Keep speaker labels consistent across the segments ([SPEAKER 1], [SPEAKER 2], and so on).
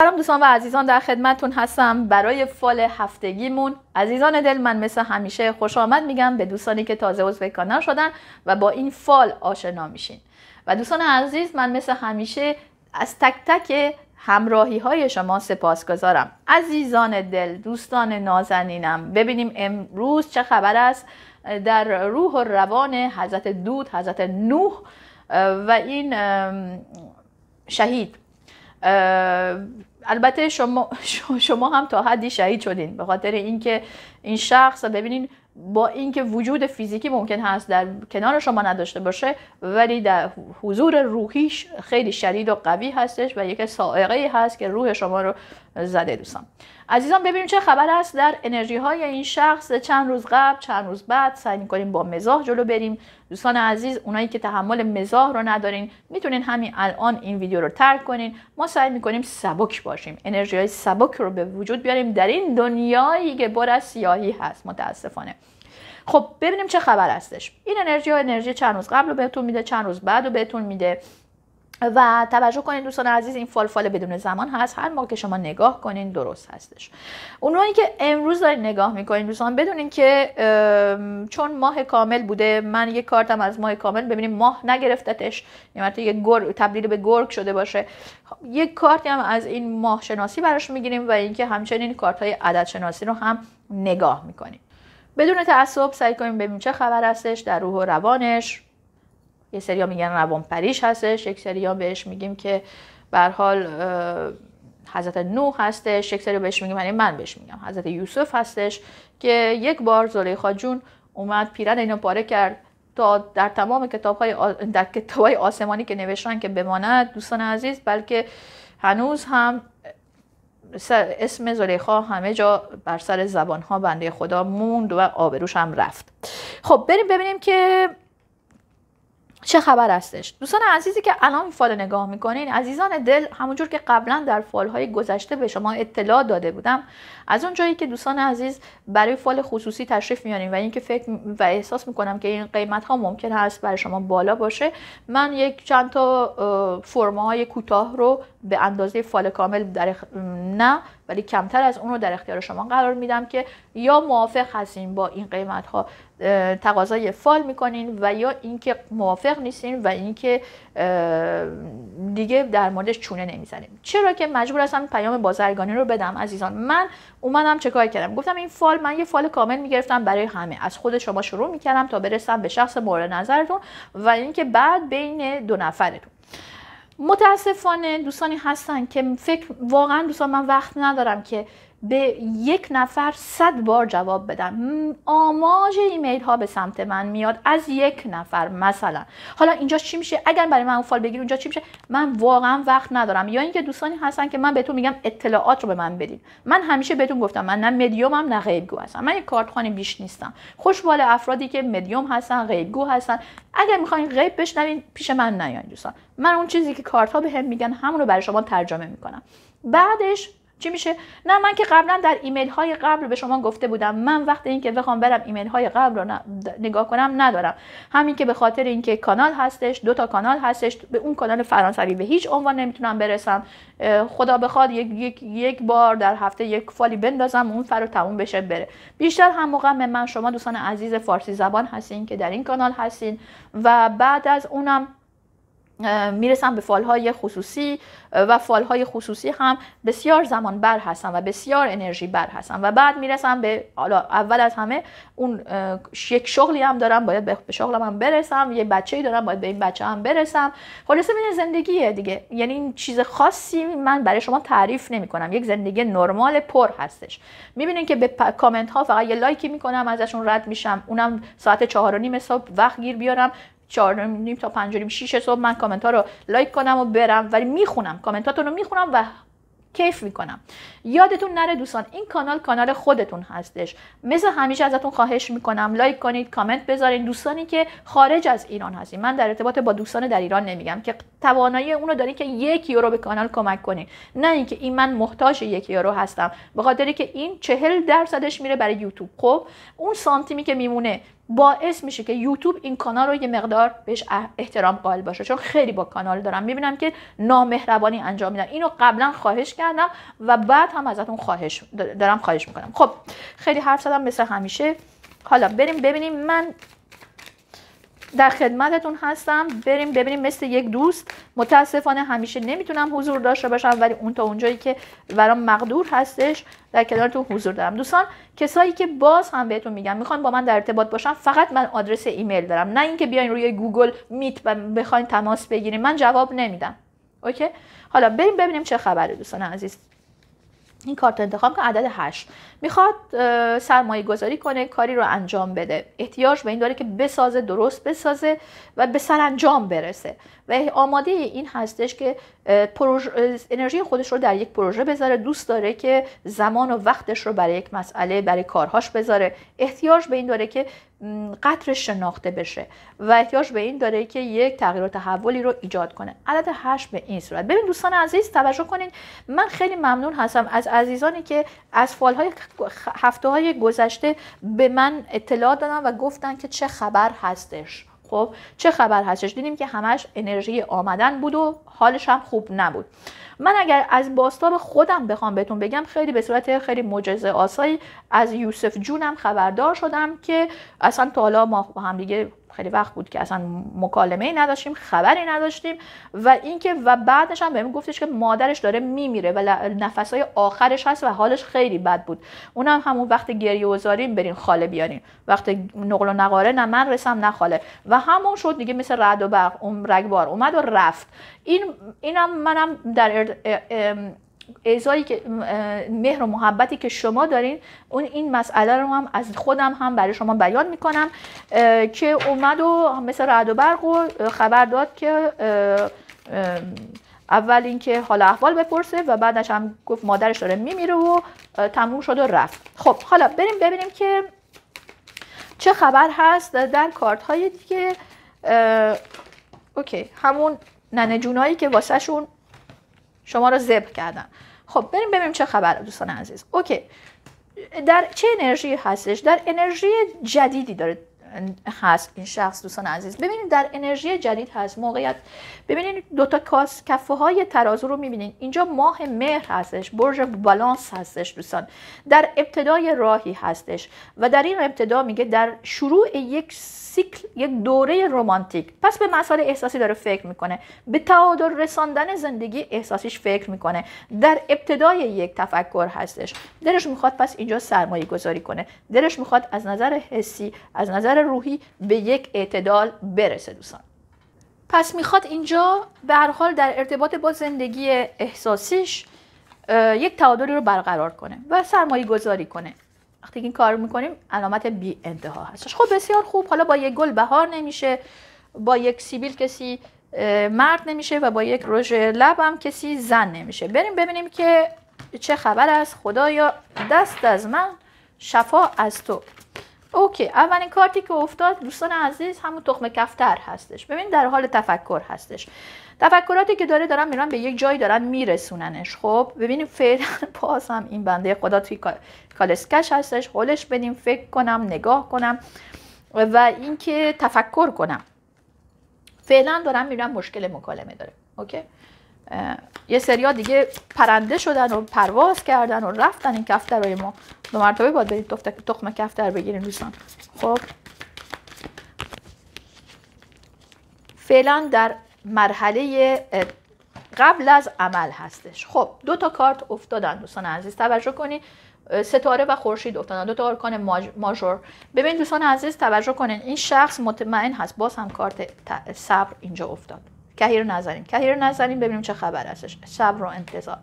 [SPEAKER 1] سلام دوستان و عزیزان در خدمتون هستم برای فال هفتگیمون عزیزان دل من مثل همیشه خوش آمد میگم به دوستانی که تازه عضو کانال شدن و با این فال آشنا میشین و دوستان عزیز من مثل همیشه از تک تک همراهی های شما سپاسگزارم عزیزان دل دوستان نازنینم ببینیم امروز چه خبر است در روح و روان حضرت دود حضرت نوح و این شهید البته شما, شما هم تا حدی شهید شدین به خاطر اینکه این شخص ببینین با اینکه وجود فیزیکی ممکن هست در کنار شما نداشته باشه ولی در حضور روحیش خیلی شدید و قوی هستش و یک سائقه هست که روح شما رو زده دوستان عزیزان ببینیم چه خبر است در انرژی های این شخص چند روز قبل چند روز بعد سعی کنیم با مزاح جلو بریم دوستان عزیز اونایی که تحمل مزاح رو ندارین میتونین همین الان این ویدیو رو ترک کنین ما سعی میکنیم سبک باشیم انرژی های سبک رو به وجود بیاریم در این دنیایی که بر از سیاهی هست متاسفانه خب ببینیم چه خبر هستش این انرژی ها انرژی چند روز قبل رو بهتون میده چند روز بعد رو بهتون میده و توجه کنین دوستان عزیز این فال بدون زمان هست هر موقع که شما نگاه کنین درست هستش اونایی که امروز دارین نگاه میکنین دوستان بدونین که چون ماه کامل بوده من یه کارتم از ماه کامل ببینیم ماه نگرفتتش یا یعنی یه گور تبدیل به گرگ شده باشه یه کارتی هم از این ماه شناسی براش میگیریم و اینکه همچنین کارت های عدد شناسی رو هم نگاه میکنیم بدون تعصب سعی کنیم ببینیم چه خبر هستش در روح و روانش یه ها میگن پریش هستش یک ها بهش میگیم که بر حال حضرت نوح هستش یک سری بهش میگیم یعنی من بهش میگم حضرت یوسف هستش که یک بار زلیخا جون اومد پیرن اینو پاره کرد تا در تمام کتاب های در آسمانی که نوشتن که بماند دوستان عزیز بلکه هنوز هم اسم زلیخا همه جا بر سر زبان ها بنده خدا موند و آبروش هم رفت خب بریم ببینیم که چه خبر هستش دوستان عزیزی که الان فال نگاه میکنین عزیزان دل همونجور که قبلا در های گذشته به شما اطلاع داده بودم از اون جایی که دوستان عزیز برای فال خصوصی تشریف میارین و اینکه فکر و احساس میکنم که این قیمت ها ممکن هست برای شما بالا باشه من یک چند تا های کوتاه رو به اندازه فال کامل در نه ولی کمتر از اون رو در اختیار شما قرار میدم که یا موافق هستین با این قیمت ها تقاضای فال میکنین و یا اینکه موافق نیستین و اینکه دیگه در موردش چونه نمیزنیم چرا که مجبور هستم پیام بازرگانی رو بدم عزیزان من اومدم چکار کردم گفتم این فال من یه فال کامل میگرفتم برای همه از خود شما شروع میکردم تا برسم به شخص مورد نظرتون و اینکه بعد بین دو نفرتون متاسفانه دوستانی هستن که فکر واقعا دوستان من وقت ندارم که به یک نفر صد بار جواب بدم آماج ایمیل ها به سمت من میاد از یک نفر مثلا حالا اینجا چی میشه اگر برای من فال بگیر اونجا چی میشه من واقعا وقت ندارم یا اینکه دوستانی هستن که من بهتون میگم اطلاعات رو به من بدید من همیشه بهتون گفتم من نه هم نه غیبگو هستم من یک کارتخانی بیش نیستم خوشبال افرادی که مدیوم هستن غیبگو هستن اگر میخواین غیب بشنوین پیش من نیاین دوستان من اون چیزی که کارت ها به هم میگن همون برای شما ترجمه میکنم بعدش چی میشه نه من که قبلا در ایمیل های قبل به شما گفته بودم من وقت اینکه بخوام برم ایمیل های قبل رو نگاه کنم ندارم همین که به خاطر اینکه کانال هستش دو تا کانال هستش به اون کانال فرانسوی به هیچ عنوان نمیتونم برسم خدا بخواد یک, یک, یک بار در هفته یک فالی بندازم اون فر رو تموم بشه بره بیشتر هم موقع من شما دوستان عزیز فارسی زبان هستین که در این کانال هستین و بعد از اونم میرسم به فالهای خصوصی و فالهای خصوصی هم بسیار زمان بر هستن و بسیار انرژی بر هستن و بعد میرسم به اول از همه اون یک شغلی هم دارم باید به شغلم هم برسم یه بچه دارم باید به این بچه هم برسم خلاصه این زندگیه دیگه یعنی این چیز خاصی من برای شما تعریف نمی کنم یک زندگی نرمال پر هستش میبینین که به کامنت ها فقط یه لایکی میکنم ازشون رد میشم اونم ساعت چهار و نیم صبح وقت گیر بیارم چهار نیم تا پنج نیم صبح من کامنت ها رو لایک کنم و برم ولی میخونم کامنتاتون رو میخونم و کیف میکنم یادتون نره دوستان این کانال کانال خودتون هستش مثل همیشه ازتون خواهش میکنم لایک کنید کامنت بذارین دوستانی که خارج از ایران هستین من در ارتباط با دوستان در ایران نمیگم که توانایی اونو دارین که یک یورو به کانال کمک کنین نه اینکه این من محتاج یک یورو هستم به خاطری که این چهل درصدش میره برای یوتیوب خب اون سانتیمی که میمونه باعث میشه که یوتیوب این کانال رو یه مقدار بهش احترام قائل باشه چون خیلی با کانال دارم میبینم که نامهربانی انجام میدن اینو قبلا خواهش کردم و بعد هم ازتون خواهش دارم خواهش میکنم خب خیلی حرف زدم مثل همیشه حالا بریم ببینیم من در خدمتتون هستم بریم ببینیم مثل یک دوست متاسفانه همیشه نمیتونم حضور داشته باشم ولی اون تا اونجایی که برام مقدور هستش در کنارتون حضور دارم دوستان کسایی که باز هم بهتون میگم میخوان با من در ارتباط باشم فقط من آدرس ایمیل دارم نه اینکه بیاین روی گوگل میت و بخواین تماس بگیریم من جواب نمیدم اوکی حالا بریم ببینیم چه خبره دوستان عزیز این کارت انتخاب که عدد 8 میخواد سرمایه گذاری کنه کاری رو انجام بده احتیاج به این داره که بسازه درست بسازه و به سر انجام برسه و آماده این هستش که انرژی خودش رو در یک پروژه بذاره دوست داره که زمان و وقتش رو برای یک مسئله برای کارهاش بذاره احتیاج به این داره که قطرش شناخته بشه و احتیاج به این داره که یک تغییر و تحولی رو ایجاد کنه عدد هشت به این صورت ببین دوستان عزیز توجه کنین من خیلی ممنون هستم از عزیزانی که از فالهای هفته های گذشته به من اطلاع دادن و گفتن که چه خبر هستش خب چه خبر هستش دیدیم که همش انرژی آمدن بود و حالش هم خوب نبود من اگر از باستاب خودم بخوام بهتون بگم خیلی به صورت خیلی معجزه آسایی از یوسف جونم خبردار شدم که اصلا تا حالا ما با هم دیگه خیلی وقت بود که اصلا مکالمه ای نداشتیم خبری نداشتیم و اینکه و بعدش هم بهم گفتش که مادرش داره میمیره و نفسای آخرش هست و حالش خیلی بد بود اونم همون وقت گریه و زاریم برین خاله بیاریم وقت نقل و نقاره نه من رسم نه خاله و همون شد دیگه مثل رد و برق اون رگبار اومد و رفت این اینم منم در اعضایی که مهر و محبتی که شما دارین اون این مسئله رو هم از خودم هم برای شما بیان میکنم که اومد و مثل رعد و برق و خبر داد که اول اینکه حال احوال بپرسه و بعدش هم گفت مادرش داره میمیره و تموم شد و رفت خب حالا بریم ببینیم که چه خبر هست در کارت های دیگه اوکی همون ننه جونایی که واسه شون شما رو زب کردم خب بریم ببینیم چه خبر دوستان عزیز اوکی در چه انرژی هستش در انرژی جدیدی داره هست این شخص دوستان عزیز ببینید در انرژی جدید هست موقعیت ببینید دوتا تا کاس کفه های ترازو رو میبینید اینجا ماه مهر هستش برج بالانس هستش دوستان در ابتدای راهی هستش و در این ابتدا میگه در شروع یک سیکل یک دوره رمانتیک پس به مسائل احساسی داره فکر میکنه به تعادل رساندن زندگی احساسیش فکر میکنه در ابتدای یک تفکر هستش دلش میخواد پس اینجا سرمایه گذاری کنه دلش میخواد از نظر حسی از نظر روحی به یک اعتدال برسه دوستان پس میخواد اینجا به هر حال در ارتباط با زندگی احساسیش یک تعادلی رو برقرار کنه و سرمایه گذاری کنه وقتی این کار میکنیم علامت بی انتها هستش خب بسیار خوب حالا با یک گل بهار نمیشه با یک سیبیل کسی مرد نمیشه و با یک رژ لب هم کسی زن نمیشه بریم ببینیم که چه خبر است خدایا دست از من شفا از تو اوکی اولین کارتی که افتاد دوستان عزیز همون تخم کفتر هستش ببین در حال تفکر هستش تفکراتی که داره دارن میرن به یک جایی دارن میرسوننش خب ببینیم فعلا باز هم این بنده خدا توی کالسکش هستش حلش بدیم فکر کنم نگاه کنم و اینکه تفکر کنم فعلا دارم میرم مشکل مکالمه داره اوکی یه سریا دیگه پرنده شدن و پرواز کردن و رفتن این کفترهای ما دو مرتبه باید برید تخم کفتر بگیرین دوستان خب فعلا در مرحله قبل از عمل هستش خب دو تا کارت افتادن دوستان عزیز توجه کنی ستاره و خورشید افتادن دو تا ارکان ماژور ببین دوستان عزیز توجه کنین این شخص مطمئن هست باز هم کارت صبر اینجا افتاد رو نزنیم رو نزنیم ببینیم چه خبر هستش صبر و انتظار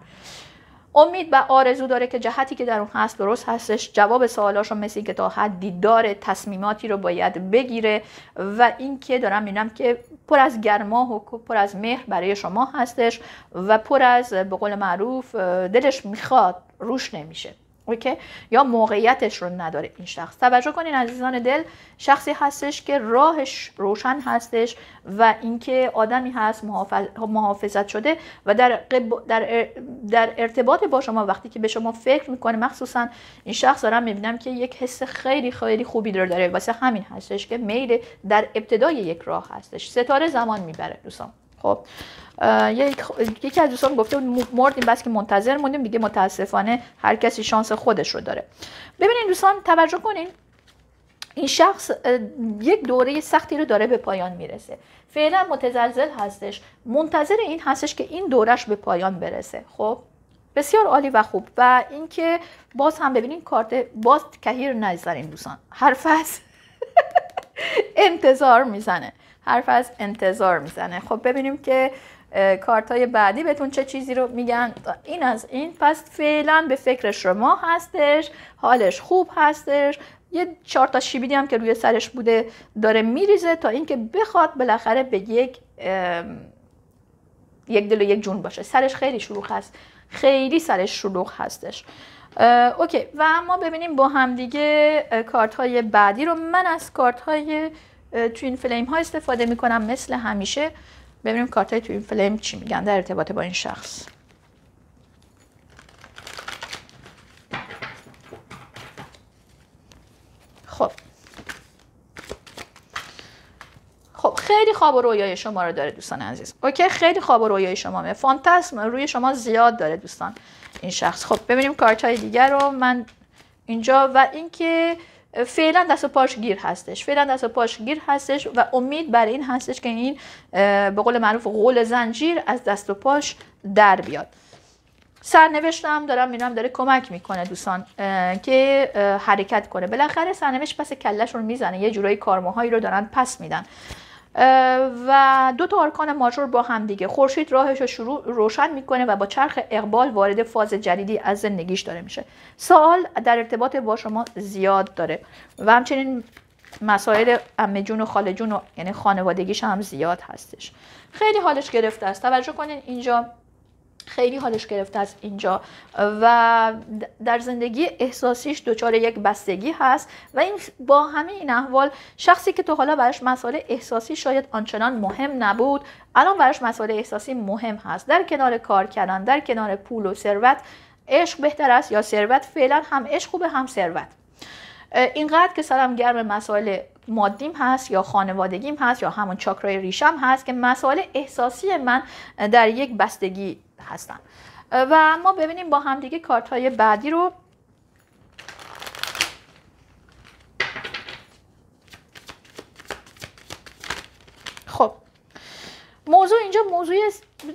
[SPEAKER 1] امید و آرزو داره که جهتی که در اون هست درست هستش جواب سوالاشو رو مثل که تا حدی داره تصمیماتی رو باید بگیره و اینکه دارم میبینم که پر از گرما و پر از مهر برای شما هستش و پر از به قول معروف دلش میخواد روش نمیشه اوکی یا موقعیتش رو نداره این شخص توجه کنین عزیزان دل شخصی هستش که راهش روشن هستش و اینکه آدمی هست محافظت شده و در, قب... در, در ارتباط با شما وقتی که به شما فکر میکنه مخصوصا این شخص دارم میبینم که یک حس خیلی خیلی خوبی داره واسه همین هستش که میل در ابتدای یک راه هستش ستاره زمان میبره دوستان خب یکی از دوستان گفته بود مردیم بس که منتظر موندیم دیگه متاسفانه هر کسی شانس خودش رو داره ببینین دوستان توجه کنین این شخص یک دوره سختی رو داره به پایان میرسه فعلا متزلزل هستش منتظر این هستش که این دورش به پایان برسه خب بسیار عالی و خوب و اینکه باز هم ببینین کارت باز کهیر این دوستان حرف فصل انتظار میزنه حرف از انتظار میزنه خب ببینیم که کارت های بعدی بهتون چه چیزی رو میگن این از این پس فعلا به فکر شما هستش حالش خوب هستش یه چهار تا شیبیدی هم که روی سرش بوده داره میریزه تا اینکه بخواد بالاخره به یک یک دل و یک جون باشه سرش خیلی شلوغ هست خیلی سرش شلوغ هستش اوکی و ما ببینیم با همدیگه کارت های بعدی رو من از کارت های تو این فلیم ها استفاده میکنم مثل همیشه ببینیم کارت های تو این فلیم چی میگن در ارتباط با این شخص خب خب خیلی خواب و رویای شما رو داره دوستان عزیز اوکی خیلی خواب و رویای شما فانتزم روی شما زیاد داره دوستان این شخص خب ببینیم کارت های دیگر رو من اینجا و اینکه فعلا دست و پاش گیر هستش فعلا دست و پاش گیر هستش و امید بر این هستش که این به قول معروف قول زنجیر از دست و پاش در بیاد سرنوشت هم دارم داره کمک میکنه دوستان که حرکت کنه بالاخره سرنوشت پس کلش رو میزنه یه جورایی کارماهایی رو دارن پس میدن و دو تا آرکان ماجور با هم دیگه خورشید راهش رو شروع روشن میکنه و با چرخ اقبال وارد فاز جدیدی از زندگیش داره میشه سال در ارتباط با شما زیاد داره و همچنین مسائل امه جون و خاله جون و یعنی خانوادگیش هم زیاد هستش خیلی حالش گرفته است توجه کنین اینجا خیلی حالش گرفته از اینجا و در زندگی احساسیش دچار یک بستگی هست و این با همه این احوال شخصی که تو حالا براش مسائل احساسی شاید آنچنان مهم نبود الان براش مسائل احساسی مهم هست در کنار کار کردن در کنار پول و ثروت عشق بهتر است یا ثروت فعلا هم عشق خوبه هم ثروت اینقدر که سرم گرم مسائل مادیم هست یا خانوادگیم هست یا همون چاکرای ریشم هست که مسائل احساسی من در یک بستگی هستن و ما ببینیم با همدیگه کارت های بعدی رو خب موضوع اینجا موضوع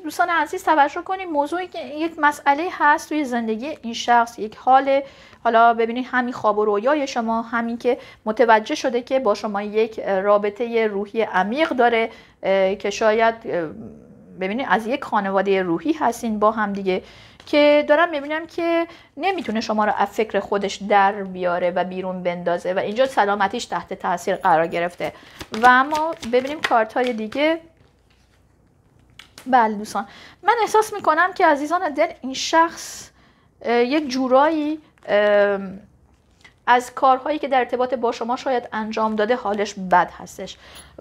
[SPEAKER 1] دوستان عزیز توجه کنیم که یک مسئله هست توی زندگی این شخص یک حال حالا ببینید همین خواب و رویای شما همین که متوجه شده که با شما یک رابطه روحی عمیق داره که شاید ببینید از یک خانواده روحی هستین با هم دیگه که دارم میبینم که نمیتونه شما رو از فکر خودش در بیاره و بیرون بندازه و اینجا سلامتیش تحت تاثیر قرار گرفته و اما ببینیم کارت های دیگه بله دوستان من احساس میکنم که عزیزان دل این شخص یک جورایی از کارهایی که در ارتباط با شما شاید انجام داده حالش بد هستش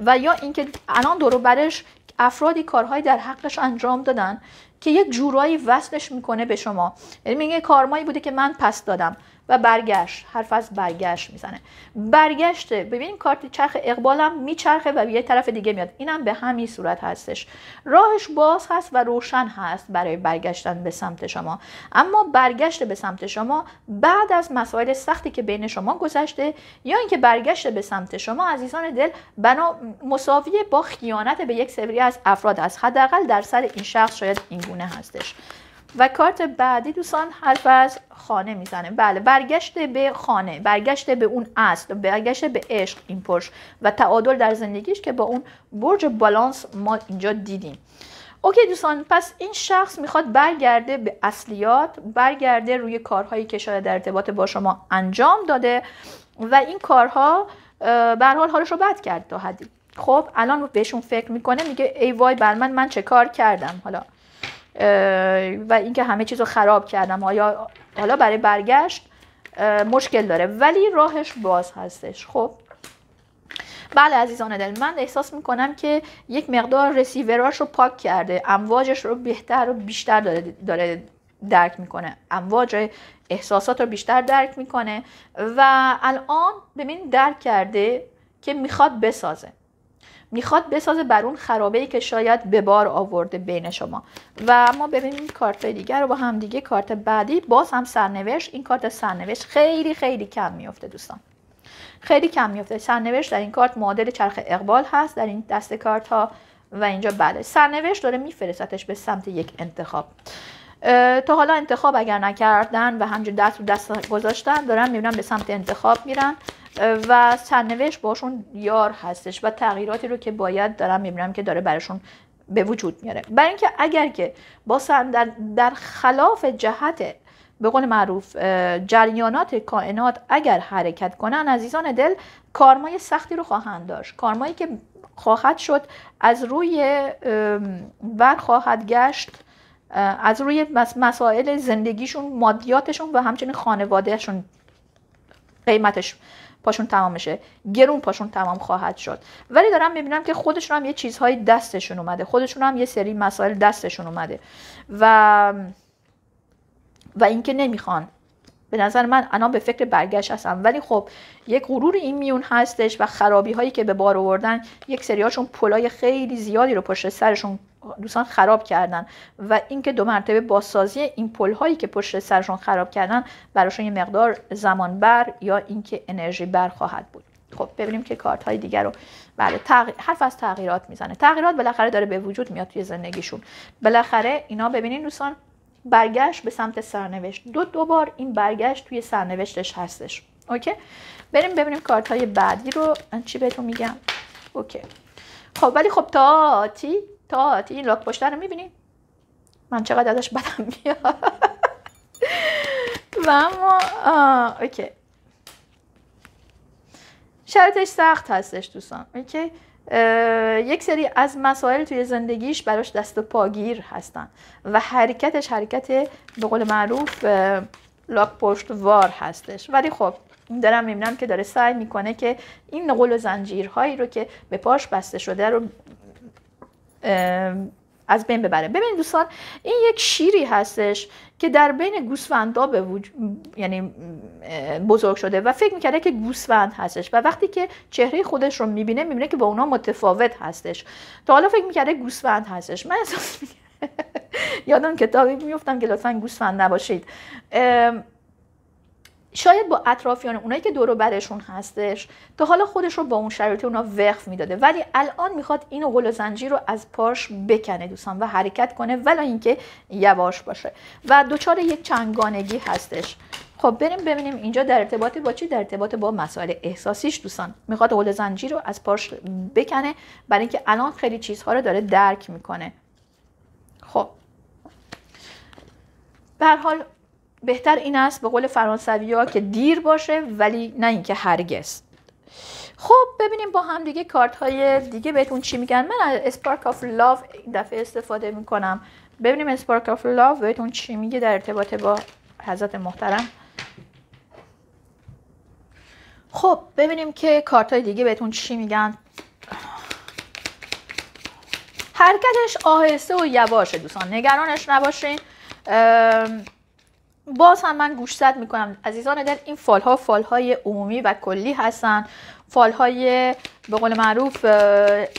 [SPEAKER 1] و یا اینکه الان دور برش افرادی کارهایی در حقش انجام دادن که یک جورایی وصلش میکنه به شما یعنی میگه کارمایی بوده که من پس دادم و برگشت حرف از برگشت میزنه برگشت، ببین کارت چرخ اقبالم میچرخه و یه طرف دیگه میاد اینم به همین صورت هستش راهش باز هست و روشن هست برای برگشتن به سمت شما اما برگشت به سمت شما بعد از مسائل سختی که بین شما گذشته یا اینکه برگشت به سمت شما عزیزان دل بنا مساویه با خیانت به یک سری از افراد از حداقل در سر این شخص شاید اینگونه هستش و کارت بعدی دوستان حرف از خانه میزنه بله برگشت به خانه برگشت به اون اصل برگشت به عشق این پرش و تعادل در زندگیش که با اون برج بالانس ما اینجا دیدیم اوکی دوستان پس این شخص میخواد برگرده به اصلیات برگرده روی کارهایی که شاید در ارتباط با شما انجام داده و این کارها به حال حالش رو بد کرد تا حدی خب الان بهشون فکر میکنه میگه ای وای بر من من چه کار کردم حالا و اینکه همه چیز رو خراب کردم آیا حالا برای برگشت مشکل داره ولی راهش باز هستش خب بله عزیزان دل من احساس میکنم که یک مقدار رسیوراش رو پاک کرده امواجش رو بهتر و بیشتر داره, درک میکنه امواج احساسات رو بیشتر درک میکنه و الان ببین درک کرده که میخواد بسازه میخواد بسازه بر اون خرابه ای که شاید به بار آورده بین شما و ما ببینیم کارت دیگر رو با هم دیگه کارت بعدی باز هم سرنوشت این کارت سرنوشت خیلی خیلی کم میفته دوستان خیلی کم میفته سرنوشت در این کارت معادل چرخ اقبال هست در این دست کارت ها و اینجا بله سرنوشت داره میفرستش به سمت یک انتخاب تا حالا انتخاب اگر نکردن و همجور دست رو دست گذاشتن دارن میبینن به سمت انتخاب میرن و سرنوشت باشون یار هستش و تغییراتی رو که باید دارم میبینم که داره برشون به وجود میاره برای اینکه اگر که با در, در خلاف جهت به قول معروف جریانات کائنات اگر حرکت کنن عزیزان دل کارمای سختی رو خواهند داشت کارمایی که خواهد شد از روی ور خواهد گشت از روی مسائل زندگیشون مادیاتشون و همچنین خانوادهشون قیمتش پاشون تمام شه گرون پاشون تمام خواهد شد ولی دارم میبینم که خودشون هم یه چیزهایی دستشون اومده خودشون هم یه سری مسائل دستشون اومده و و اینکه نمیخوان به نظر من الان به فکر برگشت هستم ولی خب یک غرور این میون هستش و خرابی هایی که به بار آوردن یک سریاشون پلای خیلی زیادی رو پشت سرشون دوستان خراب کردن و اینکه دو مرتبه بازسازی این پل هایی که پشت سرشون خراب کردن براشون یه مقدار زمان بر یا اینکه انرژی بر خواهد بود خب ببینیم که کارت های دیگر رو بله حرف از تغییرات میزنه تغییرات بالاخره داره به وجود میاد توی زندگیشون بالاخره اینا ببینین دوستان برگشت به سمت سرنوشت دو دو بار این برگشت توی سرنوشتش هستش اوکی بریم ببینیم کارت های بعدی رو چی بهتون میگم اوکی خب ولی خب تا تی تا این لاک پشته رو میبینید من چقدر ازش بدم میاد و اما شرطش سخت هستش دوستان اوکی یک سری از مسائل توی زندگیش براش دست و پاگیر هستن و حرکتش حرکت به قول معروف لاک پشت وار هستش ولی خب دارم میبینم که داره سعی میکنه که این نقل و زنجیرهایی رو که به پاش بسته شده رو از بین ببره ببینید دوستان این یک شیری هستش که در بین گوسفندا به وجود یعنی بزرگ شده و فکر میکرده که گوسفند هستش و وقتی که چهره خودش رو میبینه میبینه که با اونا متفاوت هستش تا حالا فکر میکرده گوسفند هستش من احساس یادم کتابی میفتم که لطفا گوسفند نباشید شاید با اطرافیان اونایی که دور و برشون هستش تا حالا خودش رو با اون شرایط اونا وقف میداده ولی الان میخواد این قل و زنجیر رو از پاش بکنه دوستان و حرکت کنه ولا اینکه یواش باشه و دچار یک چنگانگی هستش خب بریم ببینیم اینجا در ارتباط با چی در ارتباط با مسائل احساسیش دوستان میخواد قل زنجیر رو از پاش بکنه برای اینکه الان خیلی چیزها رو داره درک میکنه خب به حال بهتر این است به قول فرانسوی ها که دیر باشه ولی نه اینکه هرگز خب ببینیم با هم دیگه کارت های دیگه بهتون چی میگن من از اسپارک آف لاف دفعه استفاده میکنم ببینیم اسپارک آف لاف بهتون چی میگه در ارتباط با حضرت محترم خب ببینیم که کارت های دیگه بهتون چی میگن حرکتش آهسته و یواشه دوستان نگرانش نباشین باز هم من گوشزد میکنم عزیزان دل این فال ها فال های عمومی و کلی هستن فال های به قول معروف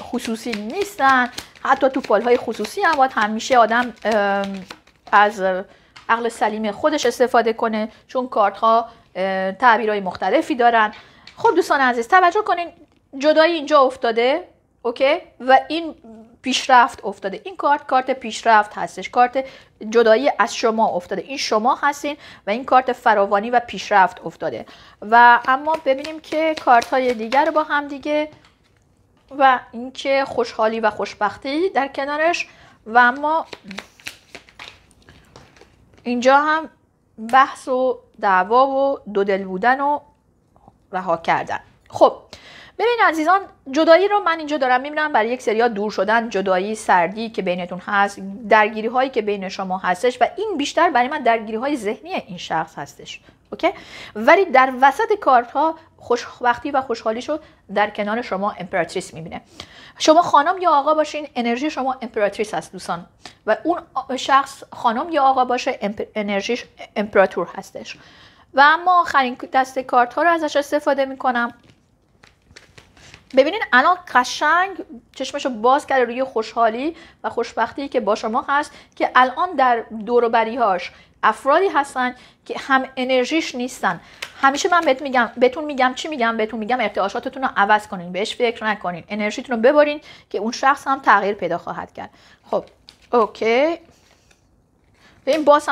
[SPEAKER 1] خصوصی نیستن حتی تو فال های خصوصی هم باید همیشه آدم از عقل سلیم خودش استفاده کنه چون کارت ها تعبیرهای مختلفی دارن خب دوستان عزیز توجه کنین جدای اینجا افتاده اوکی و این پیشرفت افتاده این کارت کارت پیشرفت هستش کارت جدایی از شما افتاده این شما هستین و این کارت فراوانی و پیشرفت افتاده و اما ببینیم که کارت های دیگر با هم دیگه و اینکه خوشحالی و خوشبختی در کنارش و اما اینجا هم بحث و دعوا و دودل بودن و رها کردن خب ببین عزیزان جدایی رو من اینجا دارم میبینم برای یک سریا دور شدن جدایی سردی که بینتون هست درگیری هایی که بین شما هستش و این بیشتر برای من درگیری های ذهنی این شخص هستش اوکی ولی در وسط کارت ها خوشبختی و خوشحالی رو در کنار شما امپراتریس میبینه شما خانم یا آقا باشین انرژی شما امپراتریس هست دوستان و اون شخص خانم یا آقا باشه انرژی انرژیش امپراتور هستش و اما آخرین دست کارت ها رو ازش استفاده میکنم ببینین الان قشنگ چشمشو باز کرده روی خوشحالی و خوشبختی که با شما هست که الان در دوروبریهاش افرادی هستن که هم انرژیش نیستن همیشه من بهت میگم بهتون میگم چی میگم بهتون میگم ارتعاشاتتون رو عوض کنین بهش فکر نکنین انرژیتون رو ببرین که اون شخص هم تغییر پیدا خواهد کرد خب اوکی ببین باز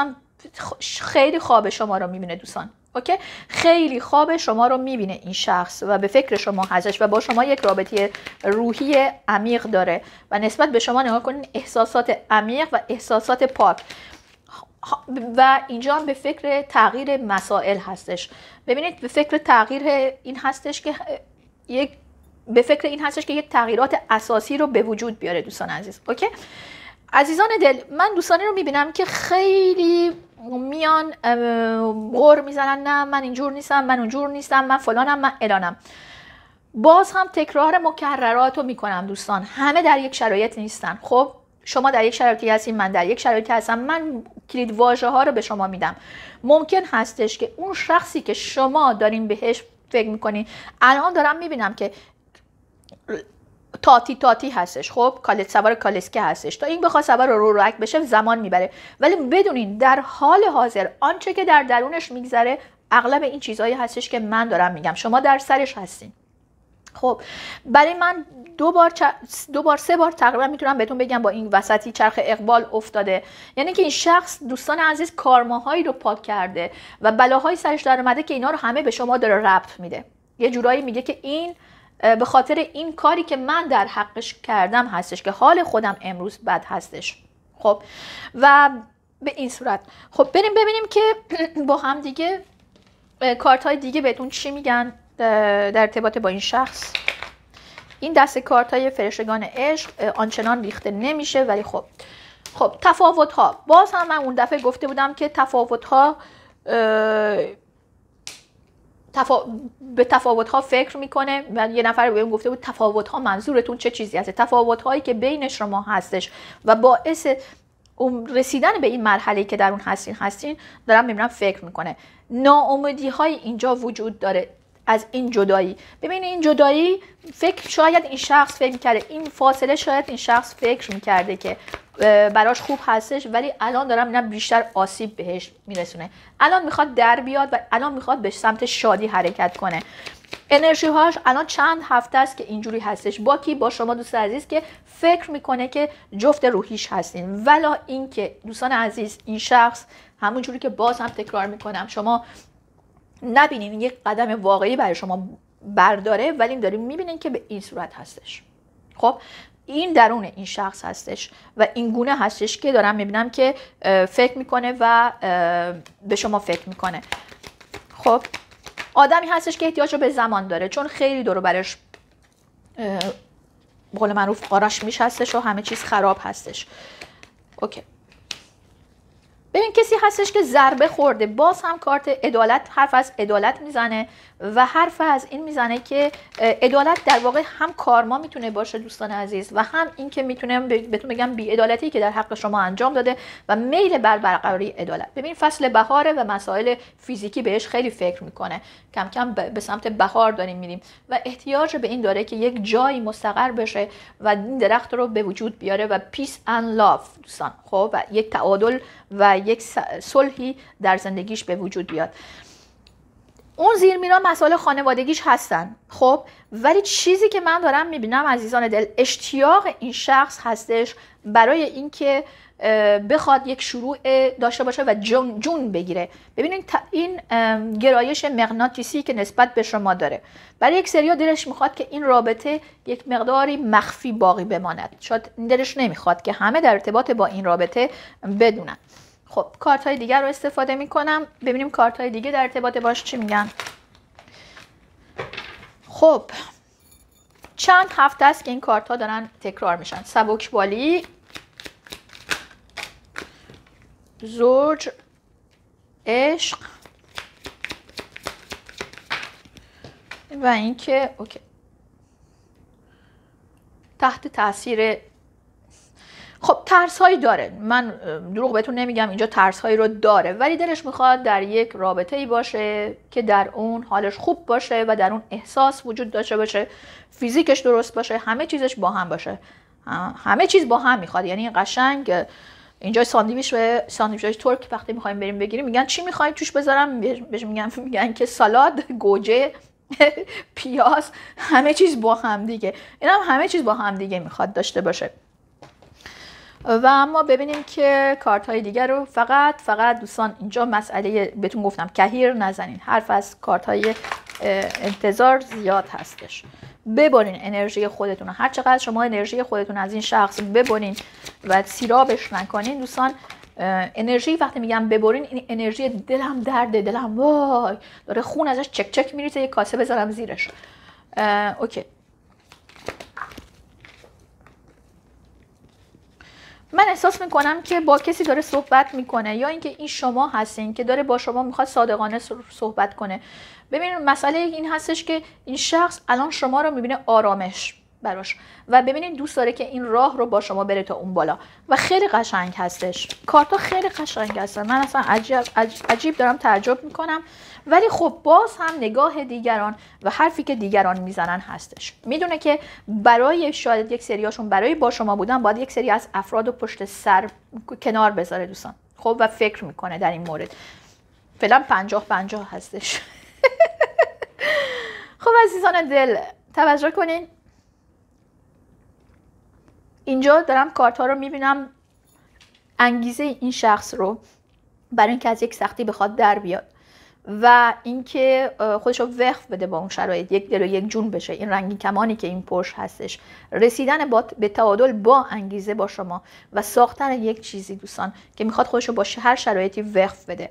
[SPEAKER 1] خیلی خواب شما رو میبینه دوستان اوکی خیلی خواب شما رو میبینه این شخص و به فکر شما هستش و با شما یک رابطه روحی عمیق داره و نسبت به شما نگاه کنین احساسات عمیق و احساسات پاک و اینجا هم به فکر تغییر مسائل هستش ببینید به فکر تغییر این هستش که یک به فکر این هستش که یک تغییرات اساسی رو به وجود بیاره دوستان عزیز اوکی عزیزان دل من دوستانی رو میبینم که خیلی میان غور میزنن نه من اینجور نیستم من اونجور نیستم من فلانم من الانم باز هم تکرار مکررات رو میکنم دوستان همه در یک شرایط نیستن خب شما در یک شرایطی هستین من در یک شرایطی هستم من کلید واژه ها رو به شما میدم ممکن هستش که اون شخصی که شما دارین بهش فکر میکنین الان دارم میبینم که تاتی تاتی هستش خب کالت سوار کالسکه هستش تا این بخواد سوار رورک بشه زمان میبره ولی بدونین در حال حاضر آنچه که در درونش میگذره اغلب این چیزهایی هستش که من دارم میگم شما در سرش هستین خب برای من دو بار, دو بار سه بار تقریبا میتونم بهتون بگم با این وسطی چرخ اقبال افتاده یعنی که این شخص دوستان عزیز کارماهایی رو پاک کرده و بلاهایی سرش در اومده که اینا رو همه به شما داره ربط میده یه جورایی میگه که این به خاطر این کاری که من در حقش کردم هستش که حال خودم امروز بد هستش خب و به این صورت خب بریم ببینیم که با هم دیگه کارت های دیگه بهتون چی میگن در ارتباط با این شخص این دست کارت های فرشگان عشق آنچنان ریخته نمیشه ولی خب خب تفاوت ها باز هم من اون دفعه گفته بودم که تفاوت ها تفا... به تفاوت ها فکر میکنه و یه نفر به گفته بود تفاوت ها منظورتون چه چیزی هست تفاوت هایی که بین شما هستش و باعث رسیدن به این مرحله که در اون هستین هستین دارم میبینم فکر میکنه ناامیدی های اینجا وجود داره از این جدایی ببین این جدایی فکر شاید این شخص فکر میکرده این فاصله شاید این شخص فکر میکرده که براش خوب هستش ولی الان دارم نه بیشتر آسیب بهش میرسونه الان میخواد در بیاد و الان میخواد به سمت شادی حرکت کنه انرژی هاش الان چند هفته است که اینجوری هستش با کی با شما دوست عزیز که فکر میکنه که جفت روحیش هستین ولا اینکه دوستان عزیز این شخص همونجوری که باز هم تکرار میکنم شما نبینین یک قدم واقعی برای شما برداره ولی داریم میبینین که به این صورت هستش خب این درون این شخص هستش و این گونه هستش که دارم میبینم که فکر میکنه و به شما فکر میکنه خب آدمی هستش که احتیاج رو به زمان داره چون خیلی دور برش قول معروف قاراش میش هستش و همه چیز خراب هستش اوکی ببین کسی هستش که ضربه خورده باز هم کارت عدالت حرف از عدالت میزنه و حرف از این میزنه که عدالت در واقع هم کارما میتونه باشه دوستان عزیز و هم این که میتونم بهتون بگم عدالتی که در حق شما انجام داده و میل بر برقراری عدالت ببین فصل بهاره و مسائل فیزیکی بهش خیلی فکر میکنه کم کم به سمت بهار داریم میریم و احتیاج به این داره که یک جایی مستقر بشه و این درخت رو به وجود بیاره و پیس ان لاف دوستان خب و یک تعادل و یک صلحی در زندگیش به وجود بیاد اون زیر میرا مسائل خانوادگیش هستن خب ولی چیزی که من دارم میبینم عزیزان دل اشتیاق این شخص هستش برای اینکه بخواد یک شروع داشته باشه و جون, جون بگیره ببینید این گرایش مغناطیسی که نسبت به شما داره برای یک سریا دلش میخواد که این رابطه یک مقداری مخفی باقی بماند شاید دلش نمیخواد که همه در ارتباط با این رابطه بدونن خب کارت های دیگر رو استفاده می کنم ببینیم کارت های دیگه در ارتباط باش چی میگن خب چند هفته است که این کارت ها دارن تکرار میشن سبکبالی زوج عشق و اینکه اوکی تحت تاثیر خب ترس هایی داره من دروغ بهتون نمیگم اینجا ترس هایی رو داره ولی دلش میخواد در یک رابطه ای باشه که در اون حالش خوب باشه و در اون احساس وجود داشته باشه فیزیکش درست باشه همه چیزش با هم باشه همه چیز با هم میخواد یعنی قشنگ اینجا ساندویچ به ساندویچ ترک وقتی میخوایم بریم بگیریم میگن چی میخوای توش بذارم بهش میگن میگن که سالاد گوجه پیاز همه چیز با هم دیگه اینم همه چیز با هم دیگه میخواد داشته باشه و اما ببینیم که کارت های دیگر رو فقط فقط دوستان اینجا مسئله بهتون گفتم کهیر نزنین حرف از کارت های انتظار زیاد هستش ببرین انرژی خودتون هر چقدر شما انرژی خودتون از این شخص ببرین و سیرابش نکنین دوستان انرژی وقتی میگم ببرین این انرژی دلم درده دلم وای داره خون ازش چک چک میریزه یه کاسه بذارم زیرش اوکی من احساس میکنم که با کسی داره صحبت میکنه یا اینکه این شما هستین که داره با شما میخواد صادقانه صحبت کنه ببینید مسئله این هستش که این شخص الان شما رو میبینه آرامش براش و ببینید دوست داره که این راه رو با شما بره تا اون بالا و خیلی قشنگ هستش کارتا خیلی قشنگ هستن من اصلا عجیب, عجیب دارم تعجب میکنم ولی خب باز هم نگاه دیگران و حرفی که دیگران میزنن هستش میدونه که برای شاید یک سریاشون برای با شما بودن باید یک سری از افراد و پشت سر کنار بذاره دوستان خب و فکر میکنه در این مورد فعلا پنجاه پنجاه هستش خب عزیزان دل توجه کنین اینجا دارم کارت ها رو میبینم انگیزه این شخص رو برای اینکه از یک سختی بخواد در بیاد و اینکه خودش رو وقف بده با اون شرایط یک دل و یک جون بشه این رنگی کمانی که این پرش هستش رسیدن با به تعادل با انگیزه با شما و ساختن یک چیزی دوستان که میخواد خودش رو با هر شرایطی وقف بده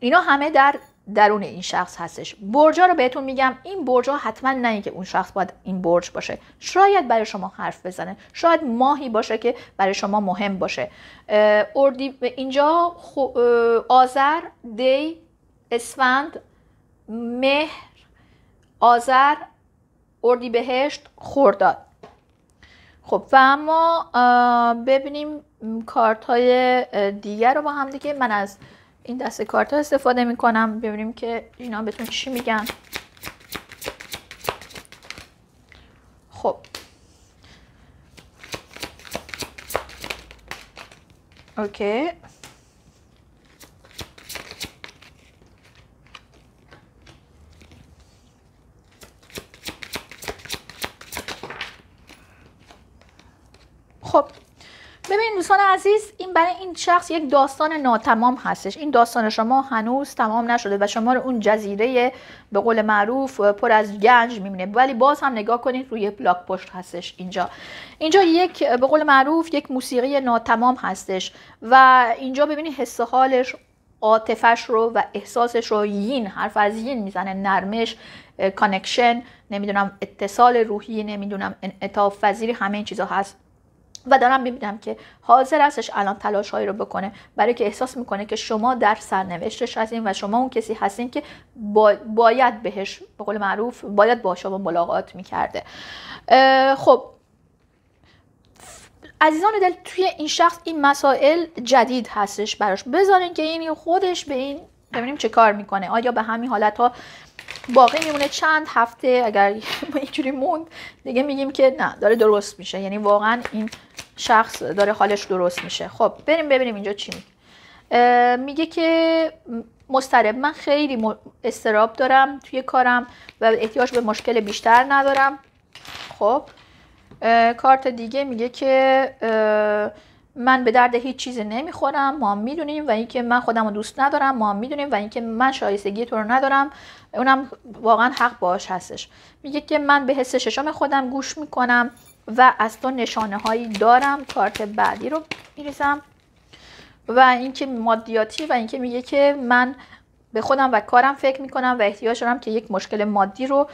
[SPEAKER 1] اینا همه در درون این شخص هستش برجا رو بهتون میگم این برجا حتما نه که اون شخص باید این برج باشه شاید برای شما حرف بزنه شاید ماهی باشه که برای شما مهم باشه اردی اینجا خو... آذر دی اسفند مهر آذر اردی بهشت، خورداد خب و اما ببینیم کارت های دیگر رو با هم دیگه من از این دسته کارت استفاده میکنم ببینیم که اینا بهتون چی میگن خب اوکی دوستان عزیز این برای این شخص یک داستان ناتمام هستش این داستان شما هنوز تمام نشده و شما اون جزیره به قول معروف پر از گنج میبینه ولی باز هم نگاه کنید روی بلاک پشت هستش اینجا اینجا یک به قول معروف یک موسیقی ناتمام هستش و اینجا ببینید حس حالش عاطفش رو و احساسش رو یین حرف از یین میزنه نرمش کانکشن نمیدونم اتصال روحی نمیدونم انعطاف همه این چیزا هست و دارم میبینم که حاضر استش الان تلاش هایی رو بکنه برای که احساس میکنه که شما در سرنوشتش هستین و شما اون کسی هستین که با باید بهش به قول معروف باید با و ملاقات میکرده خب عزیزان دل توی این شخص این مسائل جدید هستش براش بذارین که این خودش به این ببینیم چه کار میکنه آیا به همین حالت ها باقی میمونه چند هفته اگر اینجوری موند دیگه میگیم که نه داره درست میشه یعنی واقعا این شخص داره حالش درست میشه خب بریم ببینیم اینجا چی میگه میگه که مسترب من خیلی استراب دارم توی کارم و احتیاج به مشکل بیشتر ندارم خب کارت دیگه میگه که من به درد هیچ چیزی نمیخورم ما میدونیم و اینکه من خودم رو دوست ندارم ما میدونیم و اینکه من شایستگی تو رو ندارم اونم واقعا حق باش هستش میگه که من به حس ششم خودم گوش میکنم و از تو نشانه هایی دارم کارت بعدی رو میریزم و اینکه مادیاتی و اینکه میگه که من به خودم و کارم فکر میکنم و احتیاج دارم که یک مشکل مادی رو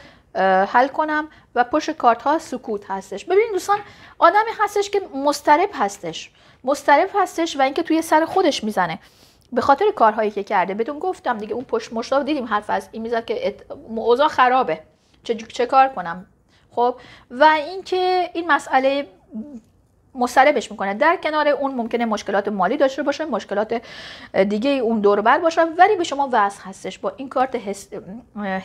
[SPEAKER 1] حل کنم و پشت کارت ها سکوت هستش ببینید دوستان آدمی هستش که مسترب هستش مسترب هستش و اینکه توی سر خودش میزنه به خاطر کارهایی که کرده بدون گفتم دیگه اون پشت مشتا دیدیم حرف از این میزد که اوضاع خرابه چه چه کار کنم خب و اینکه این مسئله مستربش میکنه در کنار اون ممکنه مشکلات مالی داشته باشه مشکلات دیگه اون دور بر باشه ولی به شما وضع هستش با این کارت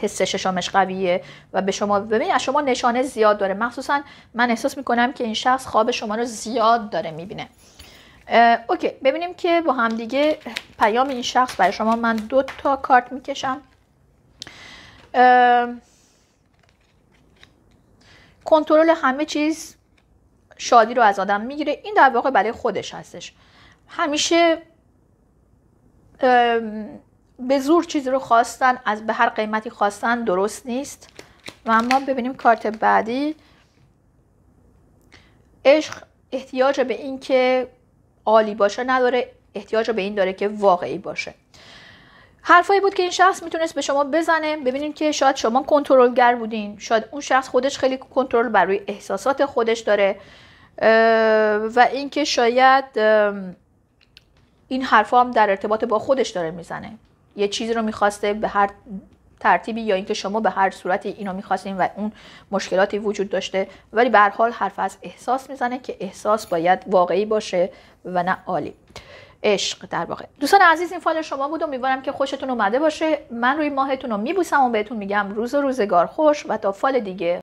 [SPEAKER 1] حس, ششامش قویه و به شما ببین از شما نشانه زیاد داره مخصوصا من احساس میکنم که این شخص خواب شما رو زیاد داره میبینه اوکی ببینیم که با همدیگه پیام این شخص برای شما من دو تا کارت میکشم کنترل همه چیز شادی رو از آدم میگیره این در واقع برای خودش هستش همیشه به زور چیزی رو خواستن از به هر قیمتی خواستن درست نیست و اما ببینیم کارت بعدی عشق احتیاج به این که عالی باشه نداره احتیاج به این داره که واقعی باشه حرفایی بود که این شخص میتونست به شما بزنه ببینید که شاید شما کنترلگر بودین شاید اون شخص خودش خیلی کنترل بر روی احساسات خودش داره و اینکه شاید این حرفا هم در ارتباط با خودش داره میزنه یه چیزی رو میخواسته به هر ترتیبی یا اینکه شما به هر صورتی اینو میخواستین و اون مشکلاتی وجود داشته ولی به هر حال حرف از احساس میزنه که احساس باید واقعی باشه و نه عالی عشق در واقع دوستان عزیز این فال شما بود امیدوارم که خوشتون اومده باشه من روی ماهتون رو میبوسم و بهتون میگم روز و روزگار خوش و تا فال دیگه